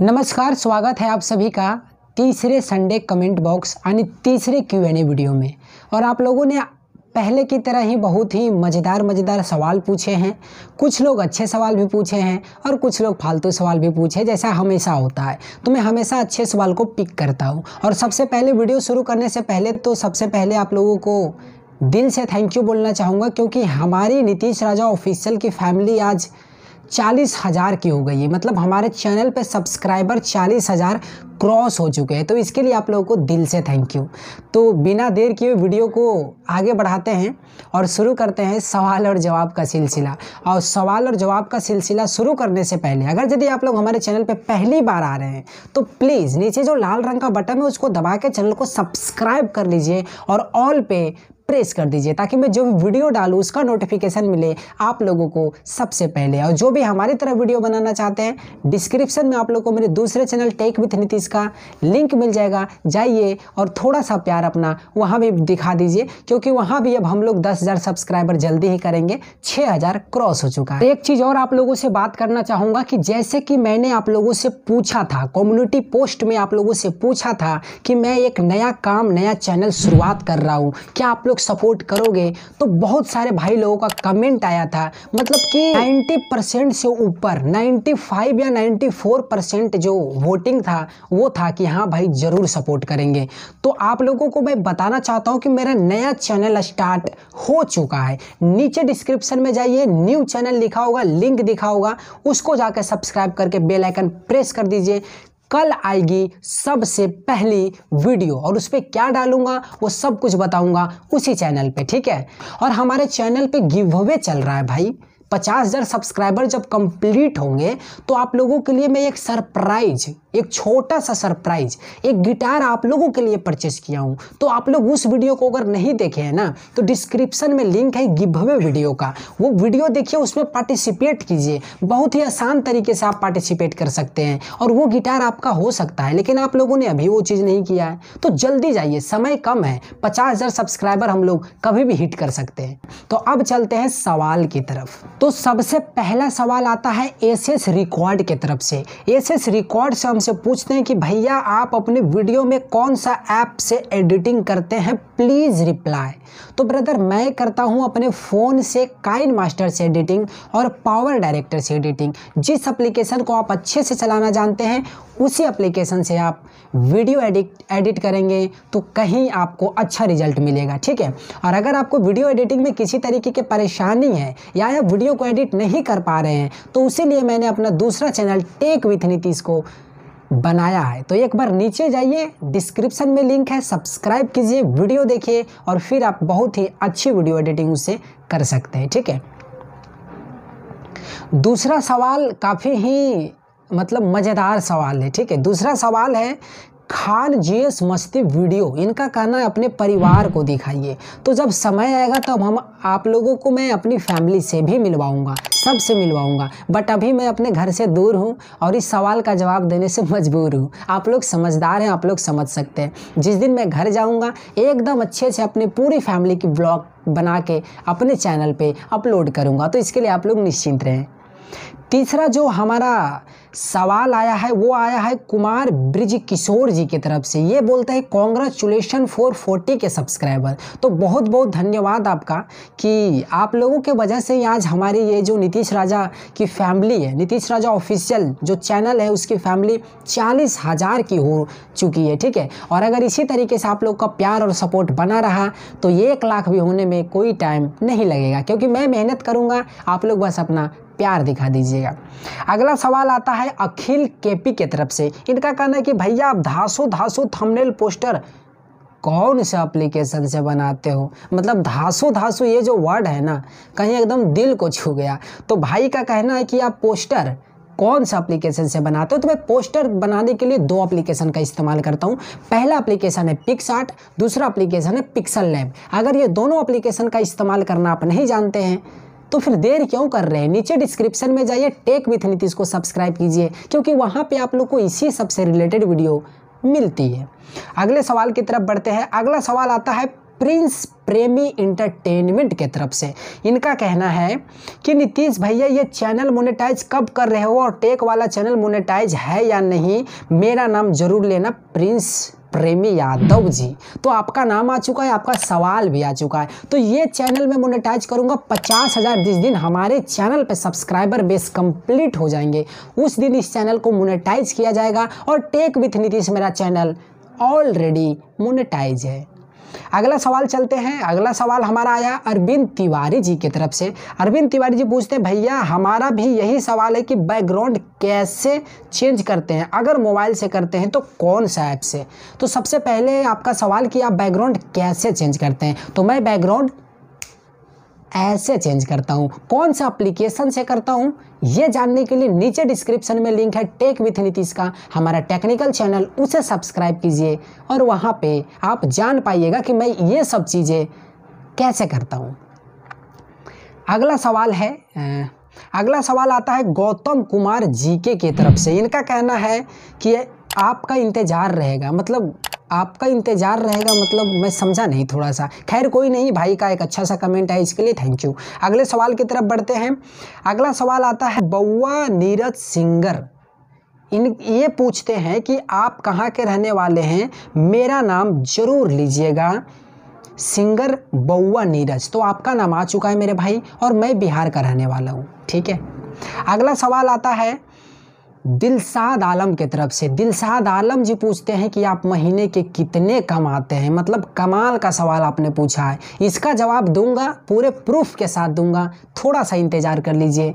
नमस्कार स्वागत है आप सभी का तीसरे संडे कमेंट बॉक्स यानी तीसरे क्यू एन ए वीडियो में और आप लोगों ने पहले की तरह ही बहुत ही मज़ेदार मज़ेदार सवाल पूछे हैं कुछ लोग अच्छे सवाल भी पूछे हैं और कुछ लोग फालतू सवाल भी पूछे जैसा हमेशा होता है तो मैं हमेशा अच्छे सवाल को पिक करता हूँ और सबसे पहले वीडियो शुरू करने से पहले तो सबसे पहले आप लोगों को दिल से थैंक यू बोलना चाहूँगा क्योंकि हमारी नीतीश राजा ऑफिशियल की फैमिली आज चालीस हज़ार की हो गई है मतलब हमारे चैनल पे सब्सक्राइबर चालीस हज़ार क्रॉस हो चुके हैं तो इसके लिए आप लोगों को दिल से थैंक यू तो बिना देर किए वीडियो को आगे बढ़ाते हैं और शुरू करते हैं सवाल और जवाब का सिलसिला और सवाल और जवाब का सिलसिला शुरू करने से पहले अगर यदि आप लोग हमारे चैनल पर पहली बार आ रहे हैं तो प्लीज़ नीचे जो लाल रंग का बटन है उसको दबा के चैनल को सब्सक्राइब कर लीजिए और ऑल पे प्रेस कर दीजिए ताकि मैं जो भी वीडियो डालूँ उसका नोटिफिकेशन मिले आप लोगों को सबसे पहले और जो भी हमारी तरह वीडियो बनाना चाहते हैं डिस्क्रिप्शन में आप लोग को मेरे दूसरे चैनल टेक विथ नीतीश का लिंक मिल जाएगा जाइए और थोड़ा सा प्यार अपना वहाँ भी दिखा दीजिए क्योंकि वहाँ भी अब हम लोग दस हज़ार सब्सक्राइबर जल्दी ही करेंगे छः हज़ार क्रॉस हो चुका है एक चीज़ और आप लोगों से बात करना चाहूँगा कि जैसे कि मैंने आप लोगों से पूछा था कम्युनिटी पोस्ट में आप लोगों से पूछा था कि मैं एक नया काम नया चैनल शुरुआत कर रहा हूँ क्या आप लोग लोग सपोर्ट करोगे तो बहुत सारे भाई लोगों का कमेंट आया था मतलब कि 90 परसेंट से ऊपर 95 या 94 परसेंट जो वोटिंग था वो था कि हाँ भाई ज़रूर सपोर्ट करेंगे तो आप लोगों को मैं बताना चाहता हूँ कि मेरा नया चैनल स्टार्ट हो चुका है नीचे डिस्क्रिप्शन में जाइए न्यू चैनल लिखा होगा लिंक दिखा होगा उसको जाकर सब्सक्राइब करके बेलाइकन प्रेस कर दीजिए कल आएगी सबसे पहली वीडियो और उस पर क्या डालूंगा वो सब कुछ बताऊंगा उसी चैनल पे ठीक है और हमारे चैनल पे गिव अवे चल रहा है भाई पचास हज़ार सब्सक्राइबर जब कंप्लीट होंगे तो आप लोगों के लिए मैं एक सरप्राइज एक छोटा सा सरप्राइज एक गिटार आप लोगों के लिए परचेस किया हूँ तो आप लोग उस वीडियो को अगर नहीं देखे हैं ना तो डिस्क्रिप्शन में लिंक है गिभवे वीडियो का वो वीडियो देखिए उसमें पार्टिसिपेट कीजिए बहुत ही आसान तरीके से आप पार्टिसिपेट कर सकते हैं और वो गिटार आपका हो सकता है लेकिन आप लोगों ने अभी वो चीज़ नहीं किया है तो जल्दी जाइए समय कम है पचास सब्सक्राइबर हम लोग कभी भी हिट कर सकते हैं तो अब चलते हैं सवाल की तरफ तो सबसे पहला सवाल आता है एस रिकॉर्ड की तरफ से एस रिकॉर्ड से हमसे पूछते हैं कि भैया आप अपने वीडियो में कौन सा ऐप से एडिटिंग करते हैं प्लीज़ रिप्लाई तो ब्रदर मैं करता हूँ अपने फ़ोन से काइन मास्टर से एडिटिंग और पावर डायरेक्टर से एडिटिंग जिस एप्लीकेशन को आप अच्छे से चलाना जानते हैं उसी एप्लीकेशन से आप वीडियो एडिट एडिट करेंगे तो कहीं आपको अच्छा रिजल्ट मिलेगा ठीक है और अगर आपको वीडियो एडिटिंग में किसी तरीके की परेशानी है या आप वीडियो को एडिट नहीं कर पा रहे हैं तो उसी लिए मैंने अपना दूसरा चैनल टेक विथ नीतीश को बनाया है तो एक बार नीचे जाइए डिस्क्रिप्शन में लिंक है सब्सक्राइब कीजिए वीडियो देखिए और फिर आप बहुत ही अच्छी वीडियो एडिटिंग उससे कर सकते हैं ठीक है दूसरा सवाल काफ़ी ही मतलब मज़ेदार सवाल है ठीक है दूसरा सवाल है खान जी एस मस्ती वीडियो इनका कहना है अपने परिवार को दिखाइए तो जब समय आएगा तब तो हम आप लोगों को मैं अपनी फैमिली से भी मिलवाऊंगा सबसे मिलवाऊंगा बट अभी मैं अपने घर से दूर हूँ और इस सवाल का जवाब देने से मजबूर हूँ आप लोग समझदार हैं आप लोग समझ सकते हैं जिस दिन मैं घर जाऊँगा एकदम अच्छे से अपनी पूरी फैमिली की ब्लॉग बना के अपने चैनल पर अपलोड करूँगा तो इसके लिए आप लोग निश्चिंत रहें तीसरा जो हमारा सवाल आया है वो आया है कुमार ब्रिज किशोर जी की तरफ से ये बोलते हैं congratulation for forty K subscriber तो बहुत बहुत धन्यवाद आपका कि आप लोगों के वजह से आज हमारी ये जो नीतीश राजा की फैमिली है नीतीश राजा ऑफिशियल जो चैनल है उसकी फैमिली चालीस हज़ार की हो चुकी है ठीक है और अगर इसी तरीके से आप लोग का प्यार और सपोर्ट बना रहा तो एक लाख भी होने में कोई टाइम नहीं लगेगा क्योंकि मैं मेहनत करूँगा आप लोग बस अपना प्यार दिखा दीजिएगा अगला सवाल आता है अखिल केपी के तरफ से इनका कहना है कि भैया आप धासो धासो थंबनेल पोस्टर कौन से एप्लीकेशन से बनाते हो मतलब धासु धासु ये जो वर्ड है ना कहीं एकदम दिल को छू गया तो भाई का कहना है कि आप पोस्टर कौन सा एप्लीकेशन से बनाते हो तो मैं पोस्टर बनाने के लिए दो एप्लीकेशन का इस्तेमाल करता हूँ पहला एप्लीकेशन है पिक्स दूसरा एप्लीकेशन है पिक्सल लैब अगर ये दोनों एप्लीकेशन का इस्तेमाल करना आप नहीं जानते हैं तो फिर देर क्यों कर रहे हैं नीचे डिस्क्रिप्शन में जाइए टेक विथ नीतीश को सब्सक्राइब कीजिए क्योंकि वहाँ पर आप लोग को इसी सबसे रिलेटेड वीडियो मिलती है अगले सवाल की तरफ बढ़ते हैं अगला सवाल आता है प्रिंस प्रेमी इंटरटेनमेंट के तरफ से इनका कहना है कि नीतीश भैया ये चैनल मोनेटाइज कब कर रहे हो और टेक वाला चैनल मोनेटाइज है या नहीं मेरा नाम जरूर लेना प्रिंस प्रेमी यादव जी तो आपका नाम आ चुका है आपका सवाल भी आ चुका है तो ये चैनल मैं मोनेटाइज करूँगा पचास हज़ार जिस दिन हमारे चैनल पर सब्सक्राइबर बेस कंप्लीट हो जाएंगे उस दिन इस चैनल को मोनेटाइज किया जाएगा और टेक विथ नीतीश मेरा चैनल ऑलरेडी मोनेटाइज है अगला सवाल चलते हैं अगला सवाल हमारा आया अरविंद तिवारी जी की तरफ से अरविंद तिवारी जी पूछते हैं भैया हमारा भी यही सवाल है कि बैकग्राउंड कैसे चेंज करते हैं अगर मोबाइल से करते हैं तो कौन सा ऐप से तो सबसे पहले आपका सवाल कि आप बैकग्राउंड कैसे चेंज करते हैं तो मैं बैकग्राउंड ऐसे चेंज करता हूँ कौन सा अप्लीकेशन से करता हूँ ये जानने के लिए नीचे डिस्क्रिप्शन में लिंक है टेक विथ नीतीश का हमारा टेक्निकल चैनल उसे सब्सक्राइब कीजिए और वहाँ पे आप जान पाइएगा कि मैं ये सब चीज़ें कैसे करता हूँ अगला सवाल है अगला सवाल आता है गौतम कुमार जीके की तरफ से इनका कहना है कि आपका इंतज़ार रहेगा मतलब आपका इंतज़ार रहेगा मतलब मैं समझा नहीं थोड़ा सा खैर कोई नहीं भाई का एक अच्छा सा कमेंट है इसके लिए थैंक यू अगले सवाल की तरफ बढ़ते हैं अगला सवाल आता है बउआ नीरज सिंगर इन ये पूछते हैं कि आप कहाँ के रहने वाले हैं मेरा नाम ज़रूर लीजिएगा सिंगर बउआ नीरज तो आपका नाम आ चुका है मेरे भाई और मैं बिहार का रहने वाला हूँ ठीक है अगला सवाल आता है दिलसाद आलम के तरफ से दिलसाद आलम जी पूछते हैं कि आप महीने के कितने कमाते हैं मतलब कमाल का सवाल आपने पूछा है इसका जवाब दूंगा पूरे प्रूफ के साथ दूंगा थोड़ा सा इंतज़ार कर लीजिए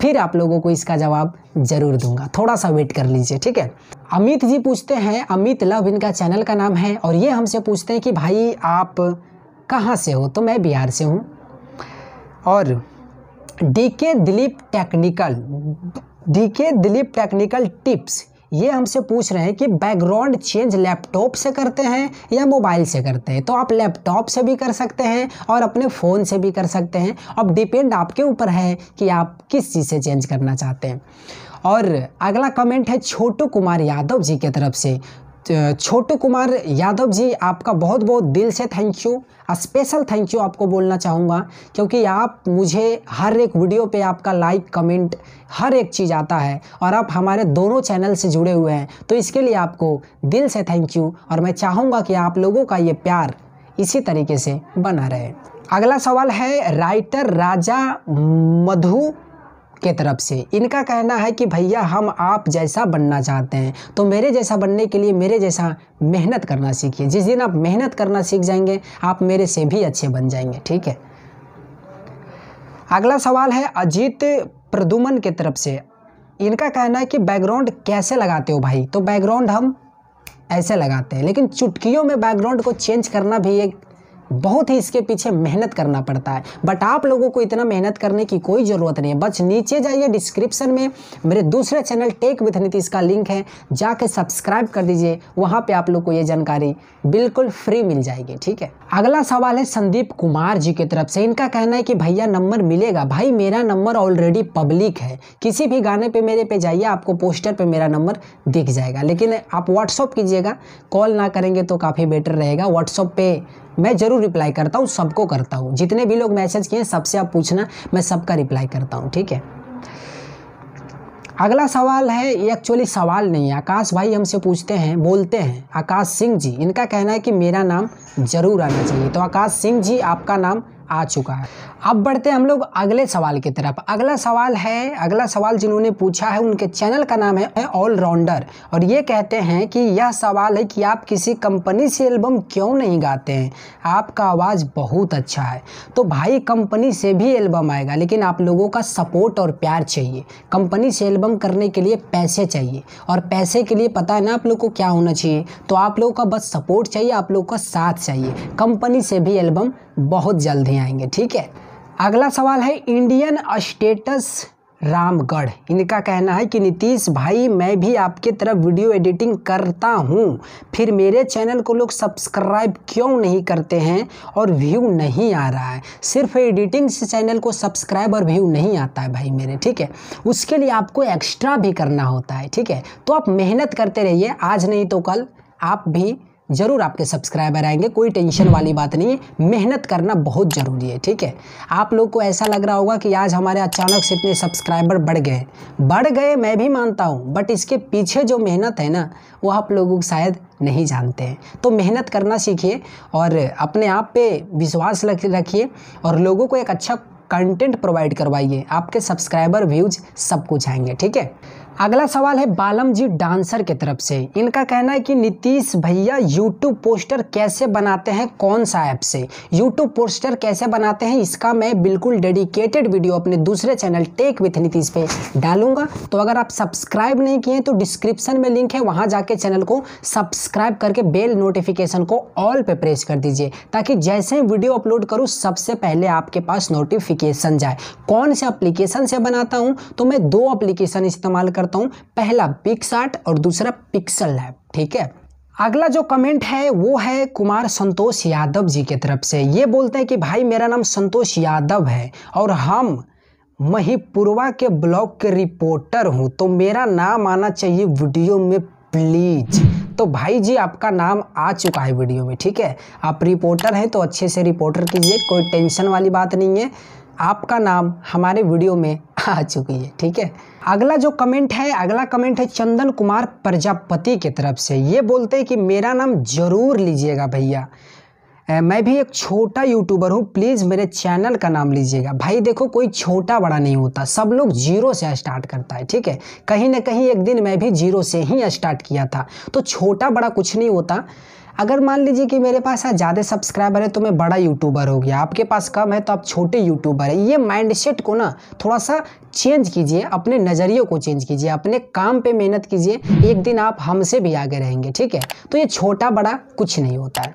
फिर आप लोगों को इसका जवाब ज़रूर दूंगा थोड़ा सा वेट कर लीजिए ठीक है अमित जी पूछते हैं अमित लव इनका चैनल का नाम है और ये हमसे पूछते हैं कि भाई आप कहाँ से हो तो मैं बिहार से हूँ और D K Dilip technical DK Dilip technical tips ये हमसे पूछ रहे हैं कि बैकग्राउंड चेंज लैपटॉप से करते हैं या मोबाइल से करते हैं तो आप लैपटॉप से भी कर सकते हैं और अपने फ़ोन से भी कर सकते हैं अब डिपेंड आपके ऊपर है कि आप किस चीज़ से चेंज करना चाहते हैं और अगला कमेंट है छोटू कुमार यादव जी की तरफ से छोटू कुमार यादव जी आपका बहुत बहुत दिल से thank you special thank you आपको बोलना चाहूँगा क्योंकि आप मुझे हर एक वीडियो पे आपका लाइक कमेंट हर एक चीज़ आता है और आप हमारे दोनों चैनल से जुड़े हुए हैं तो इसके लिए आपको दिल से थैंक यू और मैं चाहूँगा कि आप लोगों का ये प्यार इसी तरीके से बना रहे अगला सवाल है राइटर राजा मधु के तरफ से इनका कहना है कि भैया हम आप जैसा बनना चाहते हैं तो मेरे जैसा बनने के लिए मेरे जैसा मेहनत करना सीखिए जिस दिन आप मेहनत करना सीख जाएंगे आप मेरे से भी अच्छे बन जाएंगे ठीक है अगला सवाल है अजीत प्रदुमन के तरफ से इनका कहना है कि बैकग्राउंड कैसे लगाते हो भाई तो बैकग्राउंड हम ऐसे लगाते हैं लेकिन चुटकियों में बैकग्राउंड को चेंज करना भी एक बहुत ही इसके पीछे मेहनत करना पड़ता है बट आप लोगों को इतना मेहनत करने की कोई ज़रूरत नहीं है बस नीचे जाइए डिस्क्रिप्शन में मेरे दूसरे चैनल टेक विथ नीतीश का लिंक है जाके सब्सक्राइब कर दीजिए वहाँ पे आप लोग को ये जानकारी बिल्कुल फ्री मिल जाएगी ठीक है अगला सवाल है संदीप कुमार जी की तरफ से इनका कहना है कि भैया नंबर मिलेगा भाई मेरा नंबर ऑलरेडी पब्लिक है किसी भी गाने पर मेरे पे जाइए आपको पोस्टर पर मेरा नंबर दिख जाएगा लेकिन आप व्हाट्सअप कीजिएगा कॉल ना करेंगे तो काफ़ी बेटर रहेगा व्हाट्सअप पे मैं ज़रूर रिप्लाई करता हूँ सबको करता हूँ जितने भी लोग मैसेज किए सबसे आप पूछना मैं सबका रिप्लाई करता हूँ ठीक है अगला सवाल है ये एक्चुअली सवाल नहीं है आकाश भाई हमसे पूछते हैं बोलते हैं आकाश सिंह जी इनका कहना है कि मेरा नाम ज़रूर आना चाहिए तो आकाश सिंह जी आपका नाम आ चुका है अब बढ़ते हैं हम लोग अगले सवाल की तरफ अगला सवाल है अगला सवाल जिन्होंने पूछा है उनके चैनल का नाम है ऑलराउंडर और ये कहते हैं कि यह सवाल है कि आप किसी कंपनी से एल्बम क्यों नहीं गाते हैं आपका आवाज़ बहुत अच्छा है तो भाई कंपनी से भी एल्बम आएगा लेकिन आप लोगों का सपोर्ट और प्यार चाहिए कंपनी से एल्बम करने के लिए पैसे चाहिए और पैसे के लिए पता है ना आप लोग को क्या होना चाहिए तो आप लोगों का बस सपोर्ट चाहिए आप लोगों का साथ चाहिए कंपनी से भी एल्बम बहुत जल्दी आएंगे ठीक है अगला सवाल है इंडियन स्टेटस रामगढ़ इनका कहना है कि नीतीश भाई मैं भी आपके तरफ वीडियो एडिटिंग करता हूँ फिर मेरे चैनल को लोग सब्सक्राइब क्यों नहीं करते हैं और व्यू नहीं आ रहा है सिर्फ एडिटिंग से चैनल को सब्सक्राइब और व्यू नहीं आता है भाई मेरे ठीक है उसके लिए आपको एक्स्ट्रा भी करना होता है ठीक है तो आप मेहनत करते रहिए आज नहीं तो कल आप भी ज़रूर आपके सब्सक्राइबर आएंगे कोई टेंशन वाली बात नहीं है मेहनत करना बहुत ज़रूरी है ठीक है आप लोग को ऐसा लग रहा होगा कि आज हमारे अचानक से इतने सब्सक्राइबर बढ़ गए बढ़ गए मैं भी मानता हूँ बट इसके पीछे जो मेहनत है ना वो आप लोग शायद नहीं जानते हैं तो मेहनत करना सीखिए और अपने आप पर विश्वास रखिए और लोगों को एक अच्छा कंटेंट प्रोवाइड करवाइए आपके सब्सक्राइबर व्यूज सब कुछ आएंगे ठीक है अगला सवाल है बालम जी डांसर की तरफ से इनका कहना है कि नीतीश भैया यूट्यूब पोस्टर कैसे बनाते हैं कौन सा ऐप से यूट्यूब पोस्टर कैसे बनाते हैं इसका मैं बिल्कुल डेडिकेटेड वीडियो अपने दूसरे चैनल टेक विथ नीतीश पे डालूंगा तो अगर आप सब्सक्राइब नहीं किए तो डिस्क्रिप्शन में लिंक है वहाँ जाके चैनल को सब्सक्राइब करके बेल नोटिफिकेशन को ऑल पे प्रेस कर दीजिए ताकि जैसे ही वीडियो अपलोड करूँ सबसे पहले आपके पास नोटिफिकेशन जाए कौन से अप्लीकेशन से बनाता हूँ तो मैं दो अप्लीकेशन इस्तेमाल करता करता हूँ पहला पिक्सार्ट और दूसरा पिक्सल लैब ठीक है अगला जो कमेंट है वो है कुमार संतोष यादव जी के तरफ से ये बोलते हैं कि भाई मेरा नाम संतोष यादव है और हम महीपुरवा के ब्लॉक के रिपोर्टर हूँ तो मेरा नाम आना चाहिए वीडियो में प्लीज तो भाई जी आपका नाम आ चुका है वीडियो में ठीक है आप रिपोर्टर हैं तो अच्छे से रिपोर्टर कीजिए कोई टेंशन वाली बात नहीं है आपका नाम हमारे वीडियो में आ चुकी है ठीक है अगला जो कमेंट है अगला कमेंट है चंदन कुमार प्रजापति की तरफ से ये बोलते हैं कि मेरा नाम ज़रूर लीजिएगा भैया मैं भी एक छोटा यूट्यूबर हूँ प्लीज़ मेरे चैनल का नाम लीजिएगा भाई देखो कोई छोटा बड़ा नहीं होता सब लोग जीरो से स्टार्ट करता है ठीक है कहीं ना कहीं एक दिन मैं भी जीरो से ही स्टार्ट किया था तो छोटा बड़ा कुछ नहीं होता अगर मान लीजिए कि मेरे पास आज ज़्यादा सब्सक्राइबर है तो मैं बड़ा यूट्यूबर हो गया आपके पास कम है तो आप छोटे यूट्यूबर है ये माइंडसेट को ना थोड़ा सा चेंज कीजिए अपने नज़रियों को चेंज कीजिए अपने काम पे मेहनत कीजिए एक दिन आप हमसे भी आगे रहेंगे ठीक है तो ये छोटा बड़ा कुछ नहीं होता है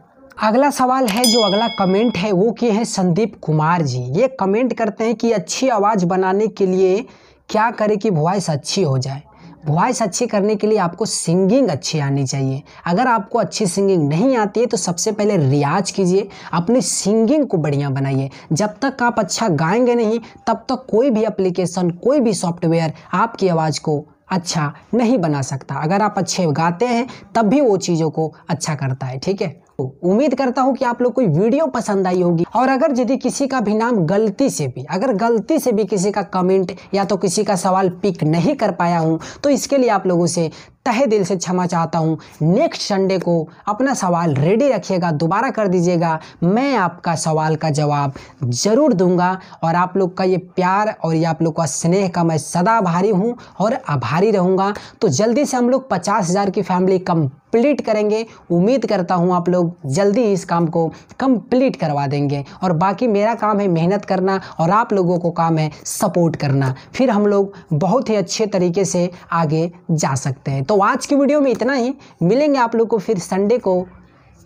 अगला सवाल है जो अगला कमेंट है वो किए हैं संदीप कुमार जी ये कमेंट करते हैं कि अच्छी आवाज़ बनाने के लिए क्या करें कि वॉइस अच्छी हो जाए वॉइस अच्छी करने के लिए आपको सिंगिंग अच्छी आनी चाहिए अगर आपको अच्छी सिंगिंग नहीं आती है तो सबसे पहले रियाज कीजिए अपनी सिंगिंग को बढ़िया बनाइए जब तक आप अच्छा गाएंगे नहीं तब तक कोई भी एप्लीकेशन कोई भी सॉफ्टवेयर आपकी आवाज़ को अच्छा नहीं बना सकता अगर आप अच्छे गाते हैं तब भी वो चीज़ों को अच्छा करता है ठीक है उम्मीद करता हूँ कि आप लोग कोई वीडियो पसंद आई होगी और अगर यदि किसी का भी नाम गलती से भी अगर गलती से भी किसी का कमेंट या तो किसी का सवाल पिक नहीं कर पाया हूँ तो इसके लिए आप लोगों से तहे दिल से क्षमा चाहता हूँ नेक्स्ट संडे को अपना सवाल रेडी रखिएगा दोबारा कर दीजिएगा मैं आपका सवाल का जवाब ज़रूर दूंगा और आप लोग का ये प्यार और ये आप लोग का स्नेह का मैं सदा आभारी हूँ और आभारी रहूँगा तो जल्दी से हम लोग पचास हज़ार की फैमिली कंप्लीट करेंगे उम्मीद करता हूँ आप लोग जल्दी इस काम को कंप्लीट करवा देंगे और बाकी मेरा काम है मेहनत करना और आप लोगों को काम है सपोर्ट करना फिर हम लोग बहुत ही अच्छे तरीके से आगे जा सकते हैं तो तो आज की वीडियो में इतना ही मिलेंगे आप लोग को फिर संडे को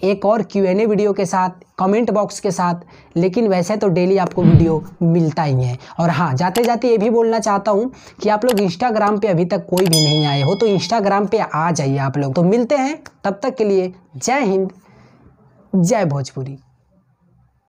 एक और क्यू एन ए वीडियो के साथ कमेंट बॉक्स के साथ लेकिन वैसे तो डेली आपको वीडियो मिलता ही है और हाँ जाते जाते ये भी बोलना चाहता हूँ कि आप लोग इंस्टाग्राम पे अभी तक कोई भी नहीं आए हो तो इंस्टाग्राम पे आ जाइए आप लोग तो मिलते हैं तब तक के लिए जय हिंद जय भोजपुरी